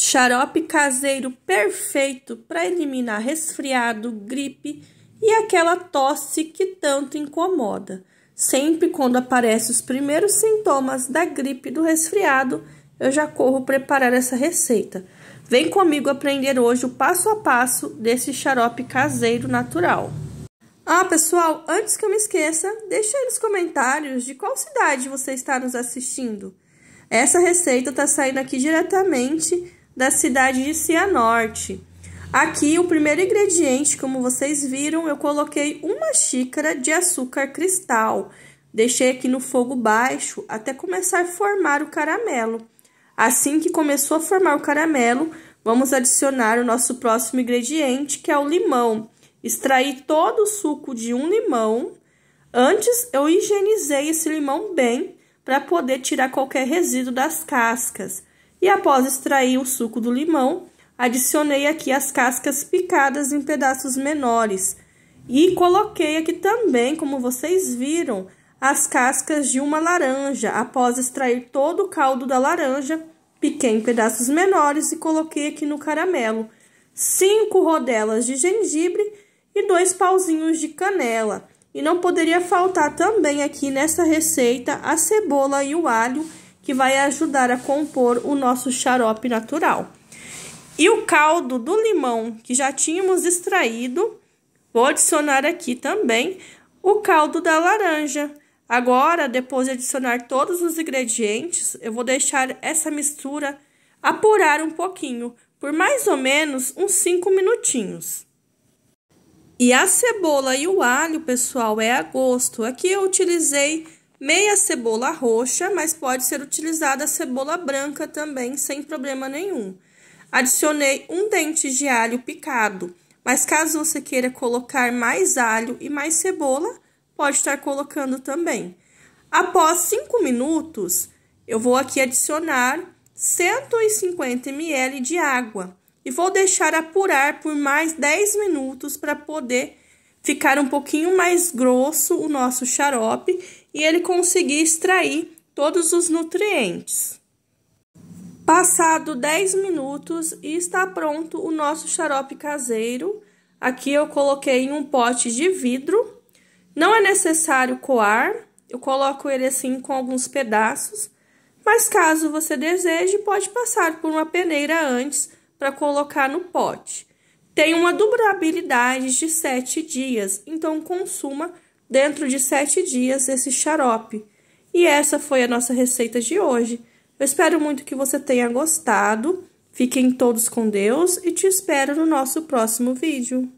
Xarope caseiro perfeito para eliminar resfriado, gripe e aquela tosse que tanto incomoda. Sempre quando aparecem os primeiros sintomas da gripe do resfriado, eu já corro preparar essa receita. Vem comigo aprender hoje o passo a passo desse xarope caseiro natural. Ah, pessoal, antes que eu me esqueça, deixe aí nos comentários de qual cidade você está nos assistindo. Essa receita está saindo aqui diretamente da cidade de Cianorte. Aqui, o primeiro ingrediente, como vocês viram, eu coloquei uma xícara de açúcar cristal. Deixei aqui no fogo baixo até começar a formar o caramelo. Assim que começou a formar o caramelo, vamos adicionar o nosso próximo ingrediente, que é o limão. Extraí todo o suco de um limão. Antes, eu higienizei esse limão bem para poder tirar qualquer resíduo das cascas. E após extrair o suco do limão, adicionei aqui as cascas picadas em pedaços menores. E coloquei aqui também, como vocês viram, as cascas de uma laranja. Após extrair todo o caldo da laranja, piquei em pedaços menores e coloquei aqui no caramelo. Cinco rodelas de gengibre e dois pauzinhos de canela. E não poderia faltar também aqui nessa receita a cebola e o alho que vai ajudar a compor o nosso xarope natural. E o caldo do limão que já tínhamos extraído, vou adicionar aqui também o caldo da laranja. Agora, depois de adicionar todos os ingredientes, eu vou deixar essa mistura apurar um pouquinho, por mais ou menos uns 5 minutinhos. E a cebola e o alho, pessoal, é a gosto. Aqui eu utilizei meia cebola roxa, mas pode ser utilizada a cebola branca também, sem problema nenhum. Adicionei um dente de alho picado, mas caso você queira colocar mais alho e mais cebola, pode estar colocando também. Após 5 minutos, eu vou aqui adicionar 150 ml de água e vou deixar apurar por mais 10 minutos para poder ficar um pouquinho mais grosso o nosso xarope e ele conseguir extrair todos os nutrientes. Passado 10 minutos e está pronto o nosso xarope caseiro. Aqui eu coloquei em um pote de vidro. Não é necessário coar, eu coloco ele assim com alguns pedaços, mas caso você deseje, pode passar por uma peneira antes para colocar no pote. Tem uma durabilidade de 7 dias, então consuma dentro de sete dias esse xarope. E essa foi a nossa receita de hoje. Eu espero muito que você tenha gostado. Fiquem todos com Deus e te espero no nosso próximo vídeo.